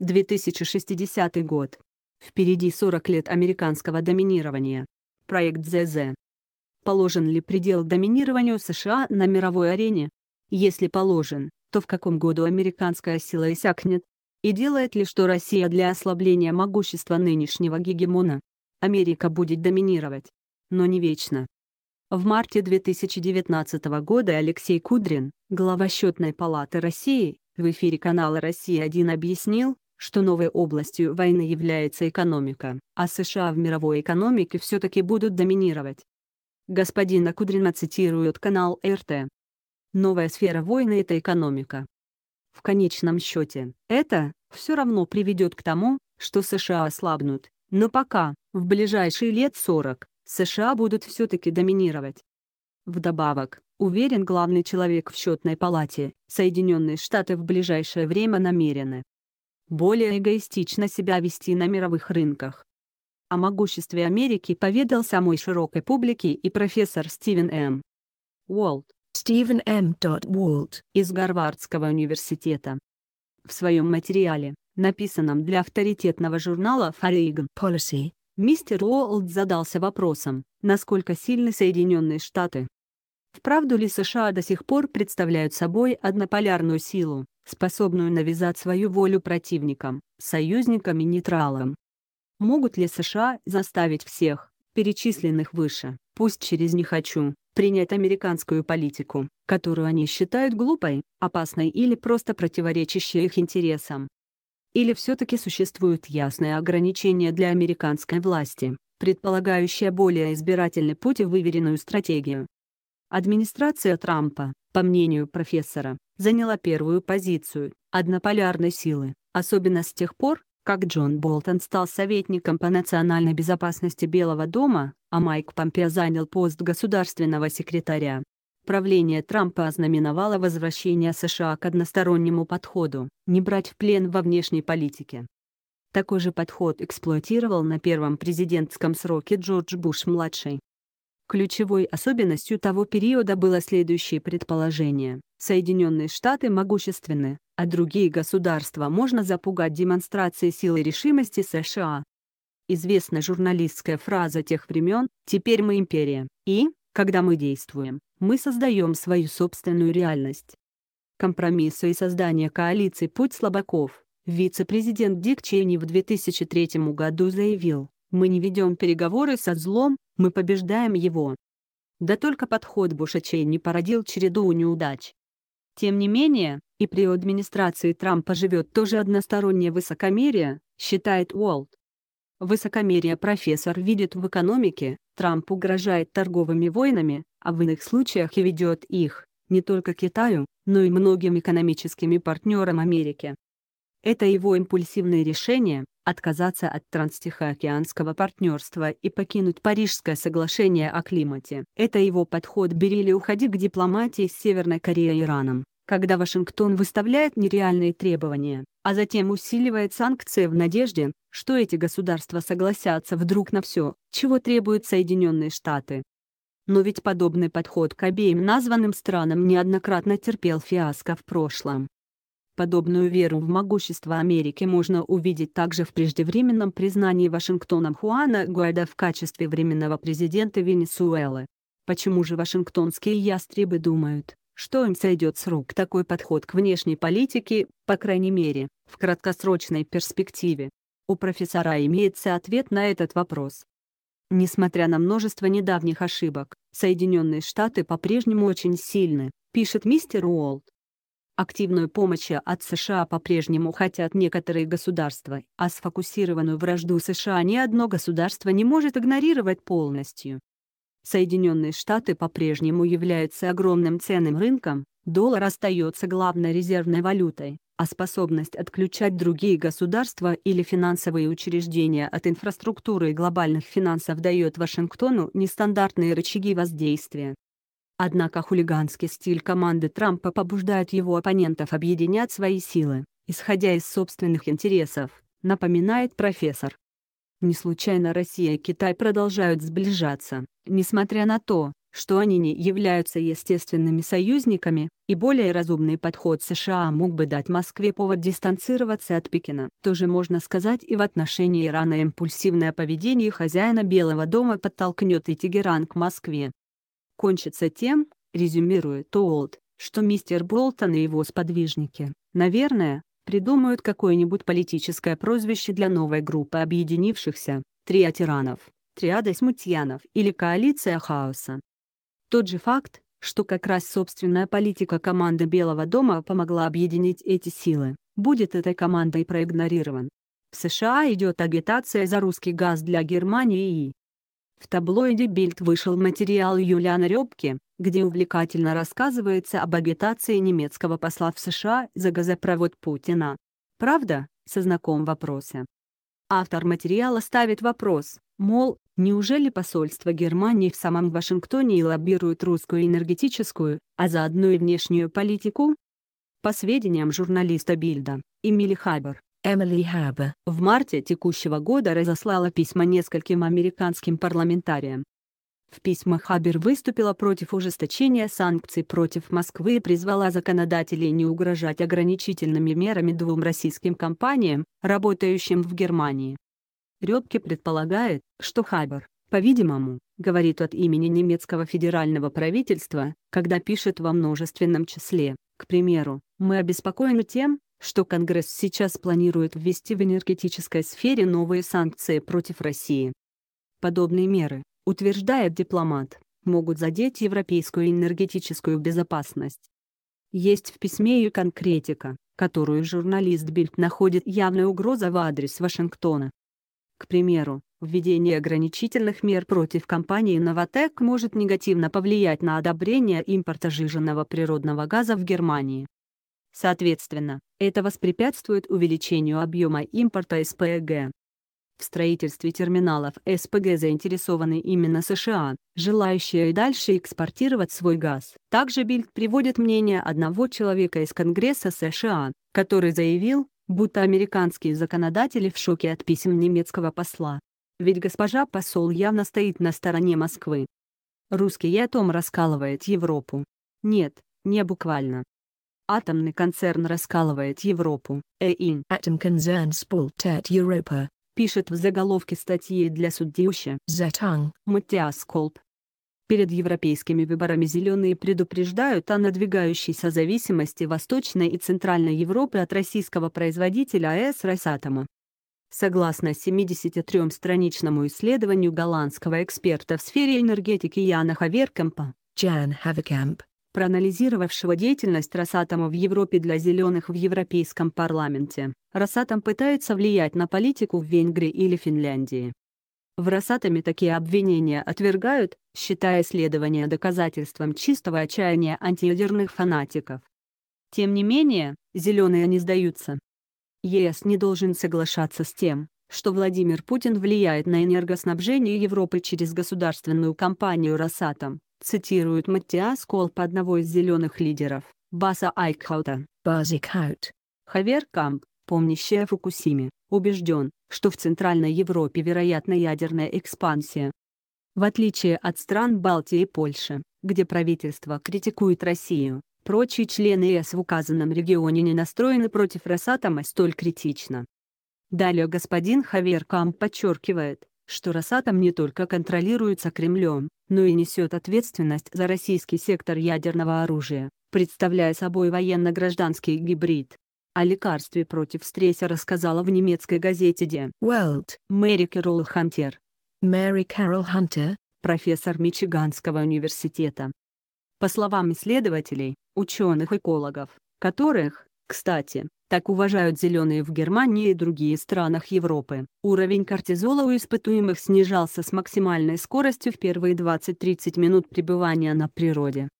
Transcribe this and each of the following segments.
2060 год. Впереди 40 лет американского доминирования. Проект ЗЗ. Положен ли предел доминированию США на мировой арене? Если положен, то в каком году американская сила иссякнет? И делает ли что Россия для ослабления могущества нынешнего гегемона? Америка будет доминировать. Но не вечно. В марте 2019 года Алексей Кудрин, глава Счетной палаты России, в эфире канала «Россия-1» объяснил, что новой областью войны является экономика, а США в мировой экономике все-таки будут доминировать. Господин Акудрина цитирует канал РТ. Новая сфера войны – это экономика. В конечном счете, это все равно приведет к тому, что США ослабнут, но пока, в ближайшие лет 40, США будут все-таки доминировать. Вдобавок, уверен главный человек в счетной палате, Соединенные Штаты в ближайшее время намерены более эгоистично себя вести на мировых рынках. О могуществе Америки поведал самой широкой публике и профессор Стивен М. Уолт, Стивен М. Уолт из Гарвардского университета. В своем материале, написанном для авторитетного журнала Foreign Policy, мистер Уолт задался вопросом, насколько сильны Соединенные Штаты. Вправду ли США до сих пор представляют собой однополярную силу, способную навязать свою волю противникам, союзникам и нейтралам? Могут ли США заставить всех, перечисленных выше, пусть через «не хочу», принять американскую политику, которую они считают глупой, опасной или просто противоречащей их интересам? Или все-таки существуют ясные ограничения для американской власти, предполагающие более избирательный путь и выверенную стратегию? Администрация Трампа, по мнению профессора, заняла первую позицию однополярной силы, особенно с тех пор, как Джон Болтон стал советником по национальной безопасности Белого дома, а Майк Помпео занял пост государственного секретаря. Правление Трампа ознаменовало возвращение США к одностороннему подходу «не брать в плен во внешней политике». Такой же подход эксплуатировал на первом президентском сроке Джордж Буш-младший. Ключевой особенностью того периода было следующее предположение. Соединенные Штаты могущественны, а другие государства можно запугать демонстрацией силы решимости США. Известна журналистская фраза тех времен «Теперь мы империя» и «Когда мы действуем, мы создаем свою собственную реальность». Компромиссы и создание коалиции «Путь слабаков» вице-президент Дик Чейни в 2003 году заявил, «Мы не ведем переговоры со злом, мы побеждаем его. Да только подход Бушачей не породил череду неудач. Тем не менее, и при администрации Трампа живет тоже одностороннее высокомерие, считает Уолт. Высокомерие профессор видит в экономике, Трамп угрожает торговыми войнами, а в иных случаях и ведет их, не только Китаю, но и многим экономическими партнерам Америки. Это его импульсивные решения, отказаться от транстихоокеанского партнерства и покинуть Парижское соглашение о климате. Это его подход «бери уходи» к дипломатии с Северной Кореей и Ираном, когда Вашингтон выставляет нереальные требования, а затем усиливает санкции в надежде, что эти государства согласятся вдруг на все, чего требуют Соединенные Штаты. Но ведь подобный подход к обеим названным странам неоднократно терпел фиаско в прошлом. Подобную веру в могущество Америки можно увидеть также в преждевременном признании Вашингтоном Хуана Гуайда в качестве временного президента Венесуэлы. Почему же вашингтонские ястребы думают, что им сойдет с рук такой подход к внешней политике, по крайней мере, в краткосрочной перспективе? У профессора имеется ответ на этот вопрос. Несмотря на множество недавних ошибок, Соединенные Штаты по-прежнему очень сильны, пишет мистер Уолт. Активную помощь от США по-прежнему хотят некоторые государства, а сфокусированную вражду США ни одно государство не может игнорировать полностью. Соединенные Штаты по-прежнему являются огромным ценным рынком, доллар остается главной резервной валютой, а способность отключать другие государства или финансовые учреждения от инфраструктуры глобальных финансов дает Вашингтону нестандартные рычаги воздействия. Однако хулиганский стиль команды Трампа побуждает его оппонентов объединять свои силы, исходя из собственных интересов, напоминает профессор. Не случайно Россия и Китай продолжают сближаться, несмотря на то, что они не являются естественными союзниками, и более разумный подход США мог бы дать Москве повод дистанцироваться от Пекина. Тоже можно сказать и в отношении Ирана импульсивное поведение хозяина Белого дома подтолкнет и Тегеран к Москве кончится тем, резюмирует Уолт, что мистер Болтон и его сподвижники, наверное, придумают какое-нибудь политическое прозвище для новой группы объединившихся, триа тиранов, триада смутьянов или коалиция хаоса. Тот же факт, что как раз собственная политика команды Белого дома помогла объединить эти силы, будет этой командой проигнорирован. В США идет агитация за русский газ для Германии и в таблоиде Bild вышел материал Юлиана Рёбки, где увлекательно рассказывается об агитации немецкого посла в США за газопровод Путина. Правда, со знаком вопроса. Автор материала ставит вопрос, мол, неужели посольство Германии в самом Вашингтоне и лоббирует русскую энергетическую, а заодно и внешнюю политику? По сведениям журналиста Бильда, Эмили Хайбер. Эмили Хабе в марте текущего года разослала письма нескольким американским парламентариям. В письмах Хабер выступила против ужесточения санкций против Москвы и призвала законодателей не угрожать ограничительными мерами двум российским компаниям, работающим в Германии. Рёбке предполагает, что Хабер, по-видимому, говорит от имени немецкого федерального правительства, когда пишет во множественном числе, к примеру, «Мы обеспокоены тем, что Конгресс сейчас планирует ввести в энергетической сфере новые санкции против России. Подобные меры, утверждает дипломат, могут задеть европейскую энергетическую безопасность. Есть в письме и конкретика, которую журналист Бильд находит явная угроза в адрес Вашингтона. К примеру, введение ограничительных мер против компании «Новотек» может негативно повлиять на одобрение импорта жиженного природного газа в Германии. Соответственно, это воспрепятствует увеличению объема импорта СПГ. В строительстве терминалов СПГ заинтересованы именно США, желающие и дальше экспортировать свой газ. Также Бильд приводит мнение одного человека из Конгресса США, который заявил, будто американские законодатели в шоке от писем немецкого посла. Ведь госпожа посол явно стоит на стороне Москвы. Русский атом раскалывает Европу. Нет, не буквально. Атомный концерн раскалывает Европу. ЭИН Atom Concern Spaltet Europa пишет в заголовке статьи для судьюща Затанг Матиас Колб. Перед европейскими выборами «Зеленые» предупреждают о надвигающейся зависимости Восточной и Центральной Европы от российского производителя АЭС «Росатома». Согласно 73-страничному исследованию голландского эксперта в сфере энергетики Яна Хаверкемпа. Jan Haverkamp, проанализировавшего деятельность Росатома в Европе для зеленых в Европейском парламенте. Росатом пытается влиять на политику в Венгрии или Финляндии. В Росатоме такие обвинения отвергают, считая следование доказательством чистого отчаяния антиядерных фанатиков. Тем не менее, зеленые не сдаются. ЕС не должен соглашаться с тем, что Владимир Путин влияет на энергоснабжение Европы через государственную компанию «Росатом», цитирует Маттиас Колп одного из зеленых лидеров, Баса Айкхаута. Базикхаут. Хавер Камп, помнящий о Фукусиме, убежден, что в Центральной Европе вероятна ядерная экспансия. В отличие от стран Балтии и Польши, где правительство критикует Россию, прочие члены ЕС в указанном регионе не настроены против Росатома столь критично. Далее господин Хавер Камп подчеркивает, что «Росатом» не только контролируется Кремлем, но и несет ответственность за российский сектор ядерного оружия, представляя собой военно-гражданский гибрид. О лекарстве против стресса рассказала в немецкой газете Die Welt Мэри Кэрол Хантер. Мэри Кэрол Хантер, профессор Мичиганского университета. По словам исследователей, ученых-экологов, которых, кстати, так уважают зеленые в Германии и других странах Европы. Уровень кортизола у испытуемых снижался с максимальной скоростью в первые 20-30 минут пребывания на природе.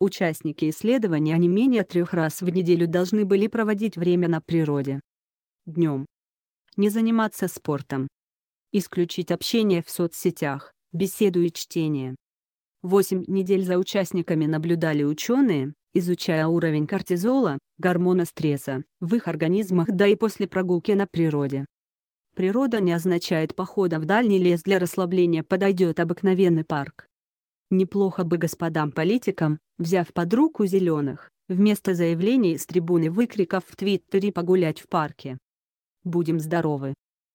Участники исследования не менее трех раз в неделю должны были проводить время на природе. Днем. Не заниматься спортом. Исключить общение в соцсетях, беседу и чтение. Восемь недель за участниками наблюдали ученые, изучая уровень кортизола, гормона стресса, в их организмах да и после прогулки на природе. Природа не означает похода в дальний лес для расслабления подойдет обыкновенный парк. Неплохо бы господам-политикам, взяв под руку зеленых, вместо заявлений с трибуны выкриков в Твиттере погулять в парке. Будем здоровы.